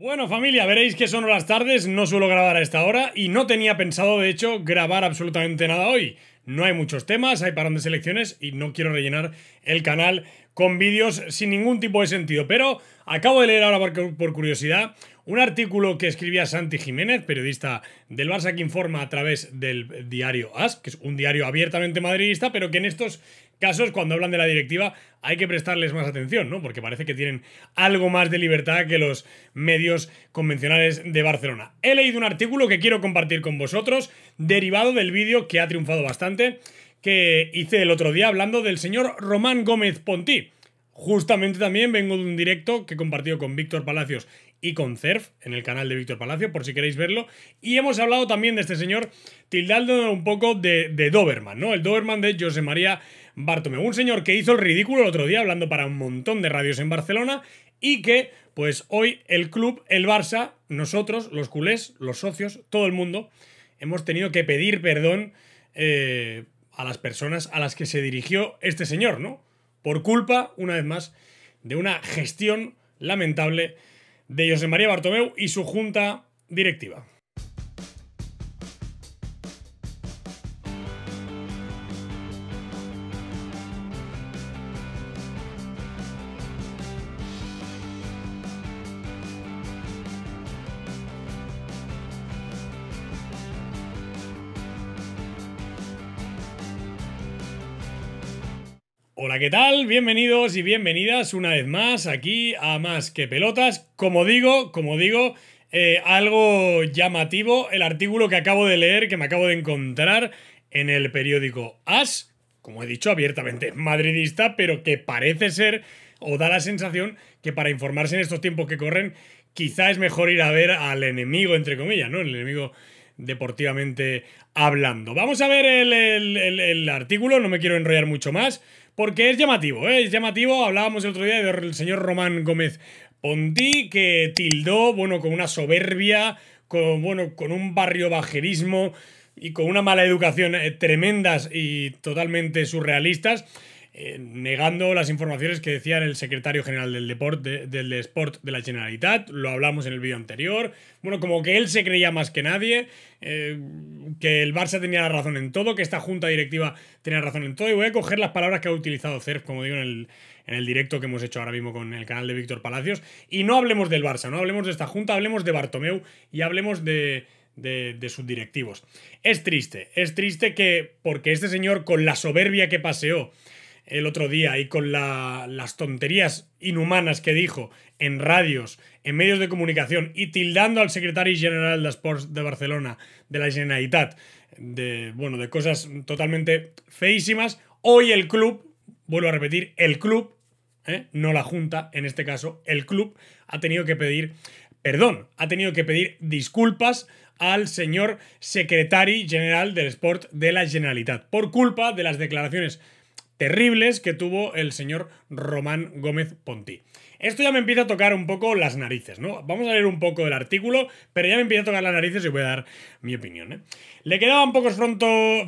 Bueno familia, veréis que son horas tardes, no suelo grabar a esta hora y no tenía pensado de hecho grabar absolutamente nada hoy. No hay muchos temas, hay parón de selecciones y no quiero rellenar el canal con vídeos sin ningún tipo de sentido. Pero acabo de leer ahora por curiosidad un artículo que escribía Santi Jiménez, periodista del Barça que informa a través del diario AS, que es un diario abiertamente madridista, pero que en estos casos, cuando hablan de la directiva, hay que prestarles más atención, ¿no? Porque parece que tienen algo más de libertad que los medios convencionales de Barcelona. He leído un artículo que quiero compartir con vosotros, derivado del vídeo que ha triunfado bastante que hice el otro día hablando del señor Román Gómez Pontí. Justamente también vengo de un directo que he compartido con Víctor Palacios y con CERF en el canal de Víctor Palacios, por si queréis verlo. Y hemos hablado también de este señor, tildando un poco de, Doberman, ¿no? El Doberman de José María Bartomeu. Un señor que hizo el ridículo el otro día hablando para un montón de radios en Barcelona y que, pues hoy el club, el Barça, nosotros, los culés, los socios, todo el mundo, hemos tenido que pedir perdón eh, a las personas a las que se dirigió este señor, ¿no? Por culpa, una vez más, de una gestión lamentable de José María Bartomeu y su junta directiva. Hola, ¿qué tal? Bienvenidos y bienvenidas una vez más aquí a Más que Pelotas. Como digo, como digo, eh, algo llamativo, el artículo que acabo de leer, que me acabo de encontrar en el periódico As, como he dicho, abiertamente madridista, pero que parece ser o da la sensación que para informarse en estos tiempos que corren, quizá es mejor ir a ver al enemigo, entre comillas, ¿no? El enemigo deportivamente hablando. Vamos a ver el artículo, no me quiero enrollar mucho más, porque es llamativo, ¿eh? es llamativo. Hablábamos el otro día del señor Román Gómez Ponti, que tildó, bueno, con una soberbia, con, bueno, con un barrio y con una mala educación eh, tremendas y totalmente surrealistas. Eh, negando las informaciones que decía el secretario general del deporte, del Sport de la Generalitat, lo hablamos en el vídeo anterior, bueno, como que él se creía más que nadie, eh, que el Barça tenía la razón en todo, que esta junta directiva tenía razón en todo, y voy a coger las palabras que ha utilizado CERF, como digo en el, directo que hemos hecho ahora mismo con el canal de Víctor Palacios, y no hablemos del Barça, no hablemos de esta junta, hablemos de Bartomeu y hablemos De, de, sus directivos. Es triste, es triste que, porque este señor con la soberbia que paseó el otro día y con las tonterías inhumanas que dijo en radios, en medios de comunicación y tildando al secretario general de Sports de Barcelona, de la Generalitat, de, bueno, de cosas totalmente feísimas, hoy el club, vuelvo a repetir, el club, ¿eh? no la Junta, en este caso, el club ha tenido que pedir perdón, ha tenido que pedir disculpas al señor secretario general del Sport de la Generalitat por culpa de las declaraciones terribles que tuvo el señor Román Gómez Pontí. Esto ya me empieza a tocar un poco las narices, ¿no? Vamos a leer un poco del artículo, pero ya me empieza a tocar las narices y voy a dar mi opinión. ¿eh? Le quedaban pocos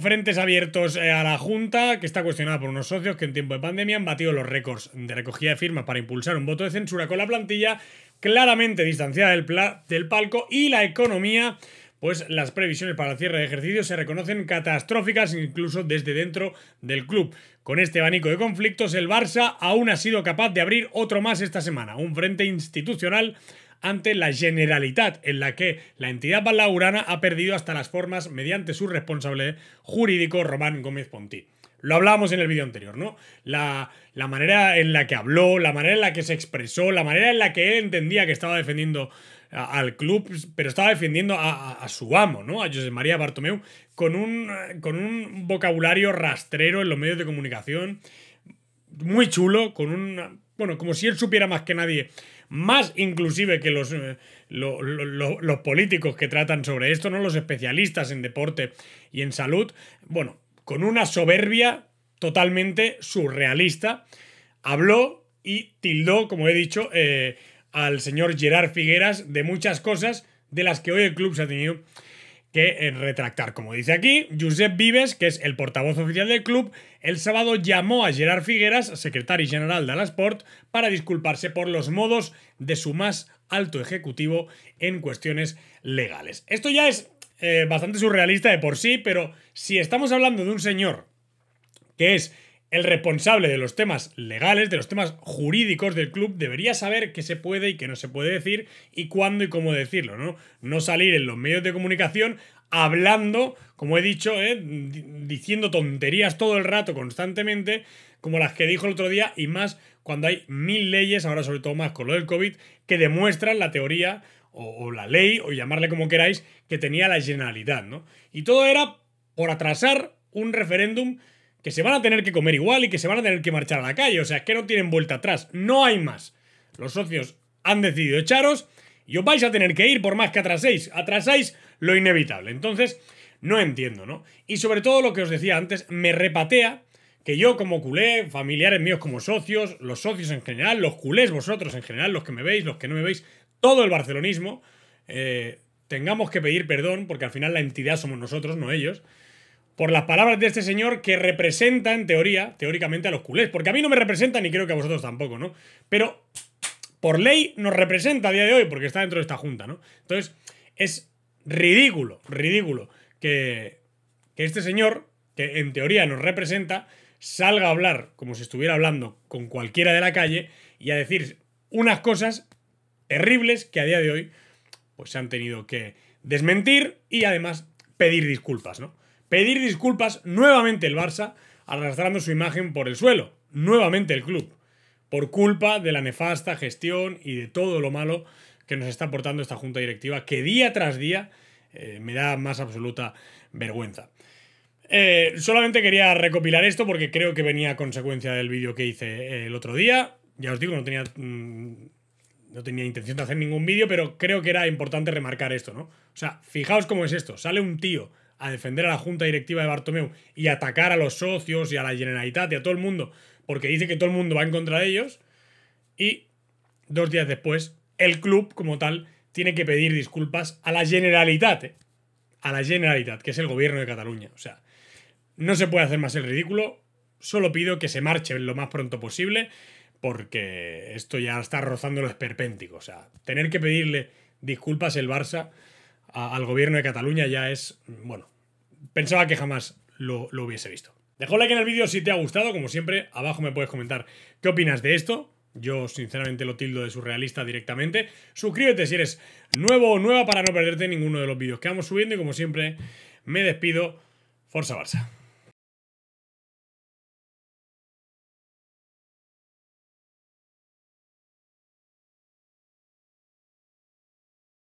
frentes abiertos eh, a la Junta, que está cuestionada por unos socios que en tiempo de pandemia han batido los récords de recogida de firmas para impulsar un voto de censura con la plantilla claramente distanciada del palco y la economía pues las previsiones para el cierre de ejercicio se reconocen catastróficas incluso desde dentro del club. Con este abanico de conflictos, el Barça aún ha sido capaz de abrir otro más esta semana, un frente institucional ante la generalidad en la que la entidad balaurana ha perdido hasta las formas mediante su responsable jurídico Román Gómez Pontí. Lo hablábamos en el vídeo anterior, ¿no? La, la, manera en la que habló, la manera en la que se expresó, la manera en la que él entendía que estaba defendiendo al club, pero estaba defendiendo a, su amo, ¿no? A José María Bartomeu, con un, con un vocabulario rastrero en los medios de comunicación muy chulo, con un... Bueno, como si él supiera más que nadie, más inclusive que los, eh, los políticos que tratan sobre esto, ¿no? Los especialistas en deporte y en salud. Bueno, con una soberbia totalmente surrealista, habló y tildó, como he dicho, eh, al señor Gerard Figueras de muchas cosas de las que hoy el club se ha tenido que eh, retractar. Como dice aquí, Josep Vives, que es el portavoz oficial del club, el sábado llamó a Gerard Figueras, secretario general de Alasport, para disculparse por los modos de su más alto ejecutivo en cuestiones legales. Esto ya es eh, bastante surrealista de por sí, pero si estamos hablando de un señor que es el responsable de los temas legales, de los temas jurídicos del club, debería saber qué se puede y qué no se puede decir y cuándo y cómo decirlo, ¿no? No salir en los medios de comunicación hablando, como he dicho, ¿eh? diciendo tonterías todo el rato, constantemente, como las que dijo el otro día, y más cuando hay mil leyes, ahora sobre todo más con lo del COVID, que demuestran la teoría o, o la ley, o llamarle como queráis, que tenía la generalidad, ¿no? Y todo era por atrasar un referéndum que se van a tener que comer igual y que se van a tener que marchar a la calle. O sea, es que no tienen vuelta atrás, no hay más. Los socios han decidido echaros y os vais a tener que ir por más que atraséis. Atrasáis lo inevitable. Entonces, no entiendo, ¿no? Y sobre todo lo que os decía antes, me repatea que yo como culé, familiares míos como socios, los socios en general, los culés vosotros en general, los que me veis, los que no me veis, todo el barcelonismo, eh, tengamos que pedir perdón, porque al final la entidad somos nosotros, no ellos por las palabras de este señor que representa en teoría, teóricamente a los culés, porque a mí no me representa ni creo que a vosotros tampoco, ¿no? Pero por ley nos representa a día de hoy porque está dentro de esta junta, ¿no? Entonces, es ridículo, ridículo que, que este señor, que en teoría nos representa, salga a hablar como si estuviera hablando con cualquiera de la calle y a decir unas cosas terribles que a día de hoy pues se han tenido que desmentir y además pedir disculpas, ¿no? pedir disculpas nuevamente el Barça, arrastrando su imagen por el suelo, nuevamente el club, por culpa de la nefasta gestión y de todo lo malo que nos está aportando esta junta directiva, que día tras día eh, me da más absoluta vergüenza. Eh, solamente quería recopilar esto porque creo que venía a consecuencia del vídeo que hice eh, el otro día. Ya os digo, no tenía, mm, no tenía intención de hacer ningún vídeo, pero creo que era importante remarcar esto, ¿no? O sea, fijaos cómo es esto. Sale un tío a defender a la junta directiva de Bartomeu y atacar a los socios y a la Generalitat y a todo el mundo, porque dice que todo el mundo va en contra de ellos. Y dos días después, el club como tal tiene que pedir disculpas a la Generalitat, eh, a la Generalitat, que es el gobierno de Cataluña. O sea, no se puede hacer más el ridículo, solo pido que se marche lo más pronto posible, porque esto ya está rozando lo esperpéntico. O sea, tener que pedirle disculpas el Barça al gobierno de Cataluña ya es, bueno, pensaba que jamás lo, hubiese visto. dejo un like en el vídeo si te ha gustado, como siempre, abajo me puedes comentar qué opinas de esto. Yo sinceramente lo tildo de surrealista directamente. Suscríbete si eres nuevo o nueva para no perderte ninguno de los vídeos que vamos subiendo y como siempre me despido. Forza Barça.